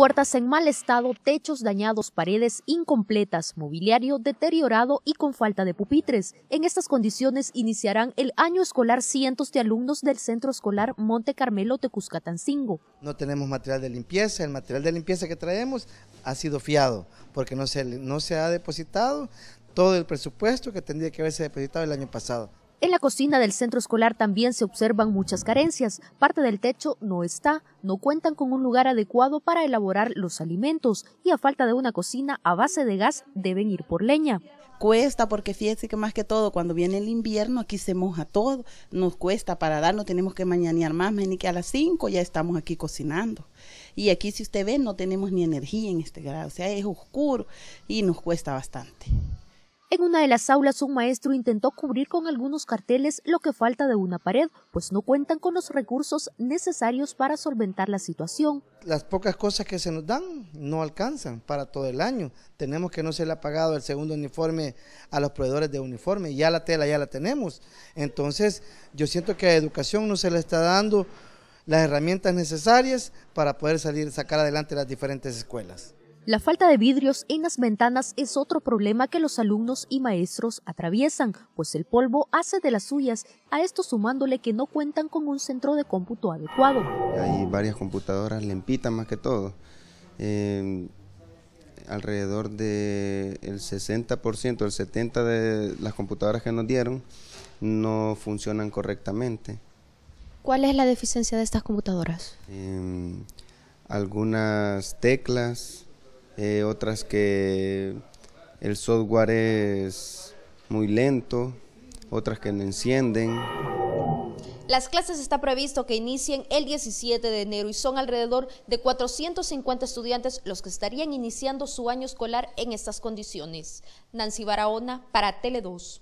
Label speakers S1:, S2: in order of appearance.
S1: Puertas en mal estado, techos dañados, paredes incompletas, mobiliario deteriorado y con falta de pupitres. En estas condiciones iniciarán el año escolar cientos de alumnos del Centro Escolar Monte Carmelo de Cuscatancingo.
S2: No tenemos material de limpieza, el material de limpieza que traemos ha sido fiado porque no se, no se ha depositado todo el presupuesto que tendría que haberse depositado el año pasado.
S1: En la cocina del centro escolar también se observan muchas carencias. Parte del techo no está, no cuentan con un lugar adecuado para elaborar los alimentos y a falta de una cocina a base de gas deben ir por leña. Cuesta porque fíjense que más que todo cuando viene el invierno aquí se moja todo, nos cuesta para dar, no tenemos que mañanear más, ni que a las 5 ya estamos aquí cocinando. Y aquí si usted ve no tenemos ni energía en este grado, o sea, es oscuro y nos cuesta bastante. En una de las aulas un maestro intentó cubrir con algunos carteles lo que falta de una pared, pues no cuentan con los recursos necesarios para solventar la situación. Las pocas cosas que se nos dan
S2: no alcanzan para todo el año. Tenemos que no se le ha pagado el segundo uniforme a los proveedores de uniforme. Ya la tela ya la tenemos. Entonces yo siento que a educación no se le está dando las herramientas necesarias para poder salir, sacar adelante las diferentes escuelas.
S1: La falta de vidrios en las ventanas es otro problema que los alumnos y maestros atraviesan, pues el polvo hace de las suyas, a esto sumándole que no cuentan con un centro de cómputo adecuado.
S3: Hay varias computadoras limpitas más que todo. Em, alrededor del 60%, el 70% de las computadoras que nos dieron no funcionan correctamente.
S1: ¿Cuál es la deficiencia de estas computadoras?
S3: Em, algunas teclas, eh, otras que el software es muy lento, otras que no encienden.
S1: Las clases está previsto que inicien el 17 de enero y son alrededor de 450 estudiantes los que estarían iniciando su año escolar en estas condiciones. Nancy Barahona para Tele 2.